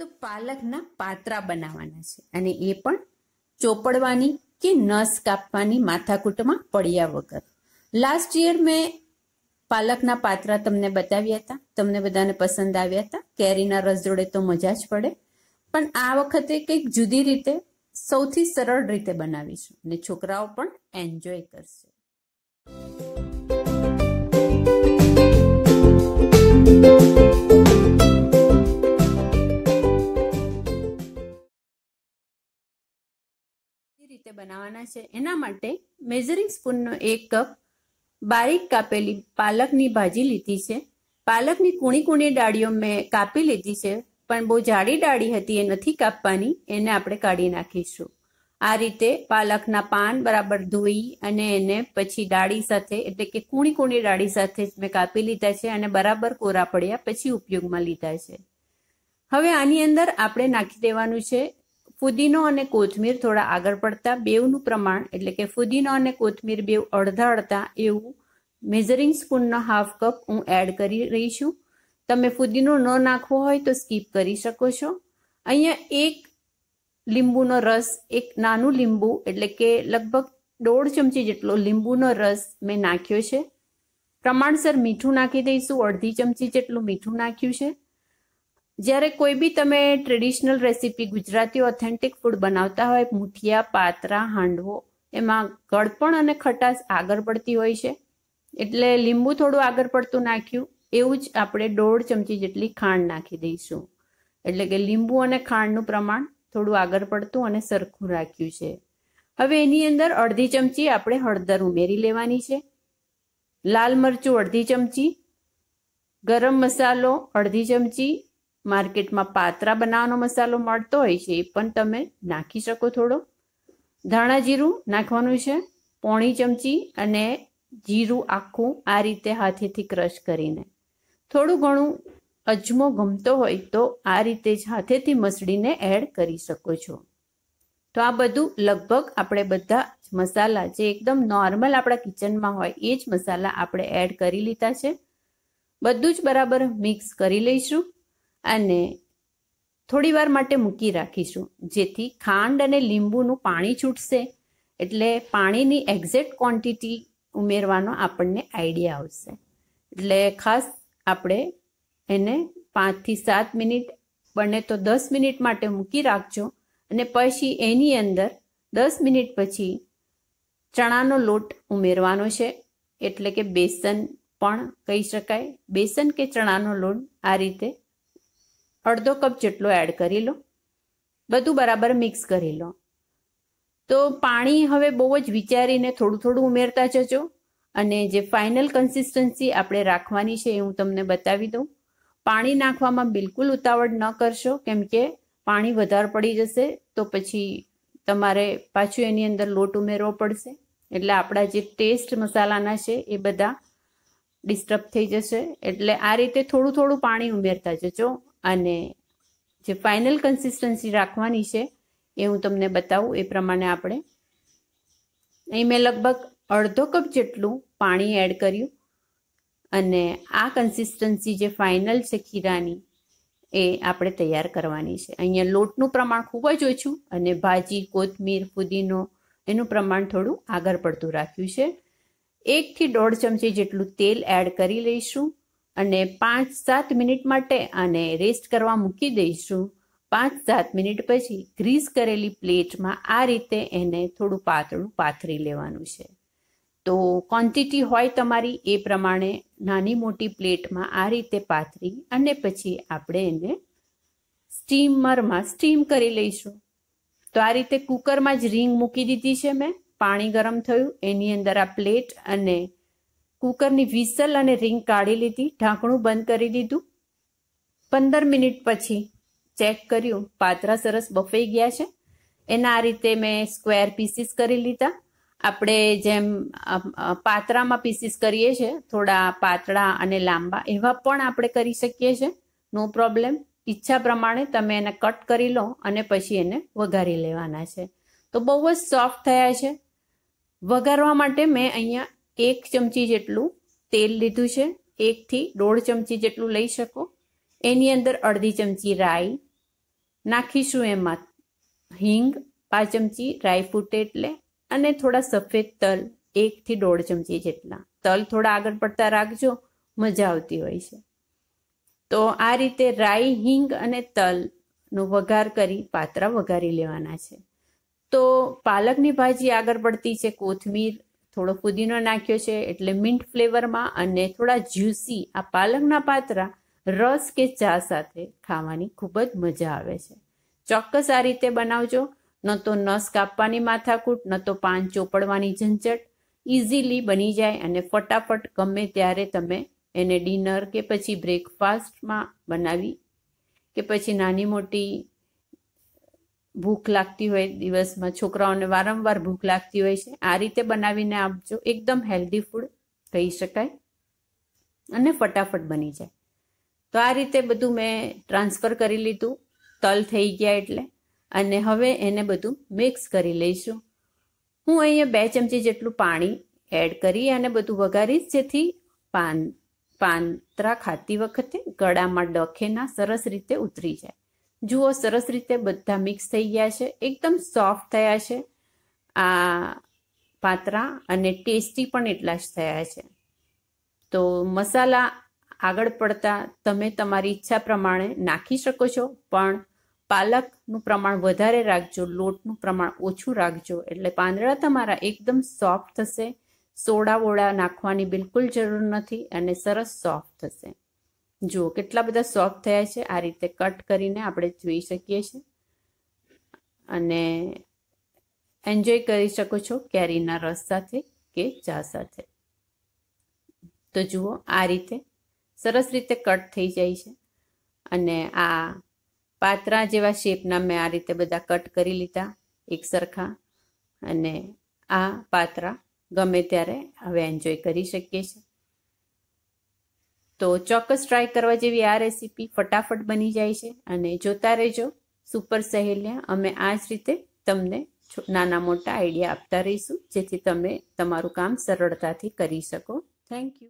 તો પાલકના પાત્રા બનાવવાના છે અને એ પણ ચોપડવાની કે નસ કાપવાની માથાકૂટમાં પડ્યા વગર લાસ્ટ યર મેં પાલકના પાત્રા તમને બતાવ્યા હતા તમને બધાને પસંદ આવ્યા હતા કેરીના રસ જોડે તો મજા જ પડે પણ આ વખતે કંઈક જુદી રીતે સૌથી સરળ રીતે બનાવીશું અને છોકરાઓ પણ એન્જોય કરશે બનાવવાના છે એના માટે મેઝરિંગ સ્પૂનનો એક કપ બારીક કાપેલી પાલકની ભાજી લીધી છે પાલકની કૂણી કૂણી ડાળીઓ મેં કાપી લીધી છે પણ બહુ જાડી ડાળી હતી એ નથી કાપવાની એને આપણે કાઢી નાખીશું આ રીતે પાલકના પાન બરાબર ધોઈ અને એને પછી ડાળી સાથે એટલે કે કુણી કુણી ડાળી સાથે મેં કાપી લીધા છે અને બરાબર કોરા પડ્યા પછી ઉપયોગમાં લીધા છે હવે આની અંદર આપણે નાખી દેવાનું છે ફુદીનો અને કોથમીર થોડા આગળ પડતા બેવનું પ્રમાણ એટલે કે ફુદીનો અને કોથમીર બેવ અડધા અડધા એવું મેઝરિંગ સ્પૂનનો હાફ કપ હું એડ કરી રહી છું તમે ફુદીનો ન નાખવો હોય તો સ્કીપ કરી શકો છો અહીંયા એક લીંબુનો રસ એક નાનું લીંબુ એટલે કે લગભગ દોઢ ચમચી જેટલો લીંબુનો રસ મેં નાખ્યો છે પ્રમાણસર મીઠું નાખી દઈશું અડધી ચમચી જેટલું મીઠું નાખ્યું છે જ્યારે કોઈ બી તમે traditional recipe Gujarati authentic food બનાવતા હોય મૂઠિયા પાતરા હાંડવો એમાં ગળપણ અને ખટાશ આગળ પડતી હોય છે એટલે લીંબુ થોડું આગળ પડતું નાખ્યું એવું જ આપણે દોઢ ચમચી જેટલી ખાંડ નાખી દઈશું એટલે કે લીંબુ અને ખાંડનું પ્રમાણ થોડું આગળ પડતું અને સરખું રાખ્યું છે હવે એની અંદર અડધી ચમચી આપણે હળદર ઉમેરી લેવાની છે લાલ મરચું અડધી ચમચી ગરમ મસાલો અડધી ચમચી માર્કેટમાં પાતરા બનાવવાનો મસાલો મળતો હોય છે એ પણ તમે નાખી શકો થોડો ધાણા જીરું નાખવાનું છે પોણી ચમચી અને જીરું આખું આ રીતે હાથેથી ક્રશ કરીને થોડું ઘણું અજમો ગમતો હોય તો આ રીતે જ હાથેથી મસળીને એડ કરી શકો છો તો આ બધું લગભગ આપણે બધા મસાલા જે એકદમ નોર્મલ આપણા કિચનમાં હોય એ જ મસાલા આપણે એડ કરી લીધા છે બધું જ બરાબર મિક્સ કરી લઈશું અને થોડીવાર માટે મૂકી રાખીશું જેથી ખાંડ અને લીંબુનું પાણી છૂટશે એટલે પાણીની એક્ઝેક્ટ ક્વોન્ટિટી ઉમેરવાનો આપણને આઈડિયા આવશે એટલે ખાસ આપણે એને પાંચથી સાત મિનિટ બને તો દસ મિનિટ માટે મૂકી રાખજો અને પછી એની અંદર દસ મિનિટ પછી ચણાનો લોટ ઉમેરવાનો છે એટલે કે બેસન પણ કહી શકાય બેસન કે ચણાનો લોટ આ રીતે અડધો કપ જેટલો એડ કરી લો બધું બરાબર મિક્સ કરી લો તો પાણી હવે બહુ જ વિચારીને થોડું થોડું ઉમેરતા જજો અને જે ફાઇનલ કન્સિસ્ટન્સી આપણે રાખવાની છે એ હું તમને બતાવી દઉં પાણી નાખવામાં બિલકુલ ઉતાવળ ન કરશો કેમ કે પાણી વધારે પડી જશે તો પછી તમારે પાછું એની અંદર લોટ ઉમેરવો પડશે એટલે આપણા જે ટેસ્ટ મસાલાના છે એ બધા ડિસ્ટર્બ થઈ જશે એટલે આ રીતે થોડું થોડું પાણી ઉમેરતા જજો અને જે ફાઇનલ કન્સિસ્ટન્સી રાખવાની છે એ હું તમને બતાવું એ પ્રમાણે આપણે અહીં મેં લગભગ અડધો કપ જેટલું પાણી એડ કર્યું અને આ કન્સિસ્ટન્સી જે ફાઇનલ છે ખીરાની એ આપણે તૈયાર કરવાની છે અહીંયા લોટનું પ્રમાણ ખૂબ જ ઓછું અને ભાજી કોથમીર પુદીનો એનું પ્રમાણ થોડું આગળ પડતું રાખ્યું છે એકથી દોઢ ચમચી જેટલું તેલ એડ કરી લઈશું અને પાંચ સાત મિનિટ માટે આને રેસ્ટ કરવા મૂકી દઈશું પાંચ સાત મિનિટ પછી ગ્રીસ કરેલી પ્લેટમાં આ રીતે એને થોડું પાતળું પાથરી લેવાનું છે તો ક્વોન્ટિટી હોય તમારી એ પ્રમાણે નાની મોટી પ્લેટમાં આ રીતે પાથરી અને પછી આપણે એને સ્ટીમરમાં સ્ટીમ કરી લઈશું તો આ રીતે કુકરમાં જ રીંગ મૂકી દીધી છે મેં પાણી ગરમ થયું એની અંદર આ પ્લેટ અને કુકરની વિસલ અને રિંગ કાઢી લીધી ઢાંકણું બંધ કરી દીધું પંદર મિનિટ પછી ચેક કર્યું પાતરા સરસ બફાઈ ગયા છે એના આ રીતે મેં સ્ક્વેર પીસીસ કરી લીધા આપણે જેમ પાતરામાં પીસીસ કરીએ છીએ થોડા પાતળા અને લાંબા એવા પણ આપણે કરી શકીએ છીએ નો પ્રોબ્લેમ ઈચ્છા પ્રમાણે તમે એને કટ કરી લો અને પછી એને વઘારી લેવાના છે તો બહુ જ સોફ્ટ થયા છે વઘારવા માટે મેં અહીંયા એક ચમચી જેટલું તેલ લીધું છે એકથી દોઢ ચમચી જેટલું લઈ શકો એની અંદર અડધી ચમચી રાઈ નાખીશું એમાં હિંગ પાંચ ચમચી રાઈ ફૂટે એટલે અને થોડા સફેદ તલ એકથી દોઢ ચમચી જેટલા તલ થોડા આગળ પડતા રાખજો મજા આવતી હોય છે તો આ રીતે રાઈ હિંગ અને તલનો વઘાર કરી પાત્રા વઘારી લેવાના છે તો પાલકની ભાજી આગળ પડતી છે કોથમીર થોડો ફુદીનો નાખ્યો છે એટલે મિન્ટ ફ્લેવરમાં અને થોડા જ્યુસી આ પાલકના પાતરા રસ કે ચા સાથે ખાવાની ખૂબ જ મજા આવે છે ચોક્કસ આ રીતે બનાવજો ન તો નસ કાપવાની માથાકૂટ ન તો પાન ચોપડવાની ઝંઝટ ઇઝીલી બની જાય અને ફટાફટ ગમે ત્યારે તમે એને ડિનર કે પછી બ્રેકફાસ્ટમાં બનાવી કે પછી નાની મોટી ભૂખ લાગતી હોય દિવસમાં છોકરાઓને વારંવાર ભૂખ લાગતી હોય છે આ રીતે બનાવીને આપજો એકદમ હેલ્ધી ફૂડ કહી શકાય અને ફટાફટ બની જાય તો આ રીતે બધું મેં ટ્રાન્સફર કરી લીધું તલ થઈ ગયા એટલે અને હવે એને બધું મિક્સ કરી લઈશું હું અહીંયા બે ચમચી જેટલું પાણી એડ કરી અને બધું વઘારીશ જેથી પાન પાંતરા ખાતી વખતે ગળામાં ડખેના સરસ રીતે ઉતરી જાય જુઓ સરસ રીતે બધા મિક્સ થઈ ગયા છે એકદમ સોફ્ટ થયા છે આ પાતરા અને ટેસ્ટી પણ એટલા જ થયા છે તો મસાલા આગળ પડતા તમે તમારી ઈચ્છા પ્રમાણે નાખી શકો છો પણ પાલકનું પ્રમાણ વધારે રાખજો લોટનું પ્રમાણ ઓછું રાખજો એટલે પાંદડા તમારા એકદમ સોફ્ટ થશે સોડા વોડા નાખવાની બિલકુલ જરૂર નથી અને સરસ સોફ્ટ થશે જુઓ કેટલા બધા સોફ્ટ થયા છે આ રીતે કટ કરીને આપણે જોઈ શકીએ છીએ અને એન્જોય કરી શકો છો કેરીના રસ સાથે કે ચા સાથે તો જુઓ આ રીતે સરસ રીતે કટ થઈ જાય છે અને આ પાત્રા જેવા શેપના મેં આ રીતે બધા કટ કરી લીધા એક સરખા અને આ પાત્રા ગમે ત્યારે હવે એન્જોય કરી શકીએ છીએ તો ચોક્કસ ટ્રાય કરવા જેવી આ રેસીપી ફટાફટ બની જાય છે અને જોતા રહેજો સુપર સહેલિયા અમે આ જ રીતે તમને નાના મોટા આઈડિયા આપતા રહીશું જેથી તમે તમારું કામ સરળતાથી કરી શકો થેન્ક યુ